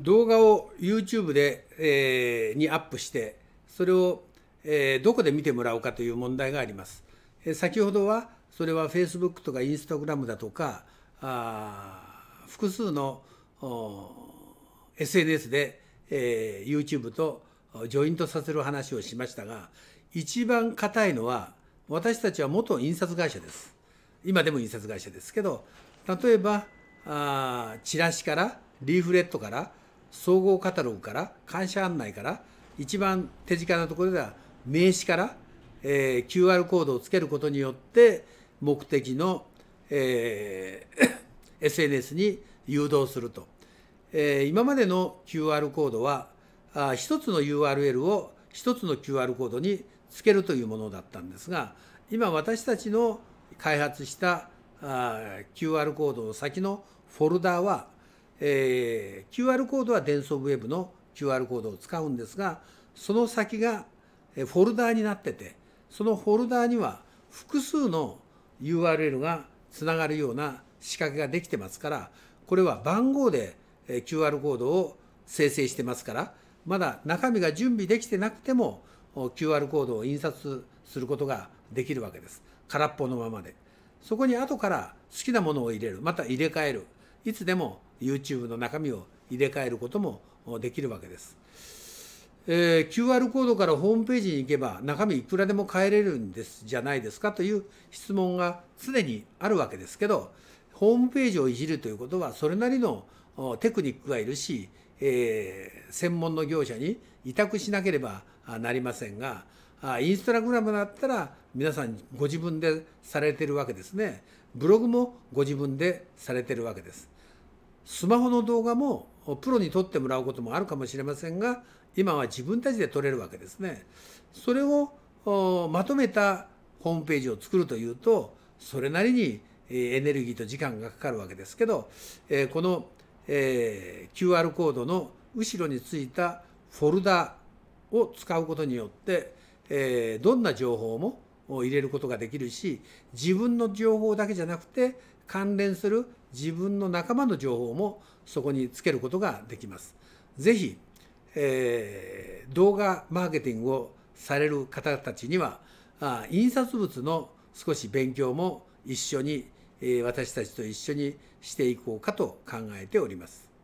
動画を YouTube で、えー、にアップしてそれを、えー、どこで見てもらうかという問題があります。えー、先ほどはそれは Facebook とか Instagram だとかあ複数の SNS で、えー、YouTube とジョイントさせる話をしましたが一番硬いのは私たちは元印刷会社です。今でも印刷会社ですけど例えばあチラシからリーフレットから総合カタログから感謝案内から一番手近なところでは名刺から、えー、QR コードをつけることによって目的の、えー、SNS に誘導すると、えー、今までの QR コードはあ1つの URL を1つの QR コードにつけるというものだったんですが今私たちの開発したあ QR コードの先のフォルダはえー、QR コードは伝送ウェブの QR コードを使うんですがその先がフォルダーになっててそのフォルダーには複数の URL がつながるような仕掛けができてますからこれは番号で QR コードを生成してますからまだ中身が準備できてなくても QR コードを印刷することができるわけです空っぽのままでそこに後から好きなものを入れるまた入れ替えるいつでも YouTube の中身を入れ替えることもできるわけです。えー、QR コードからホームページに行けば中身いくらでも変えれるんですじゃないですかという質問が常にあるわけですけどホームページをいじるということはそれなりのテクニックがいるし、えー、専門の業者に委託しなければなりませんがインスタグラムだったら皆さんご自分でされてるわけですねブログもご自分でされてるわけです。スマホの動画もプロに撮ってもらうこともあるかもしれませんが今は自分たちで撮れるわけですね。それをまとめたホームページを作るというとそれなりにエネルギーと時間がかかるわけですけどこの QR コードの後ろについたフォルダを使うことによってどんな情報もを入れることができるし自分の情報だけじゃなくて関連する自分の仲間の情報もそこにつけることができます。ぜひ、えー、動画マーケティングをされる方たちにはあ印刷物の少し勉強も一緒に、えー、私たちと一緒にしていこうかと考えております。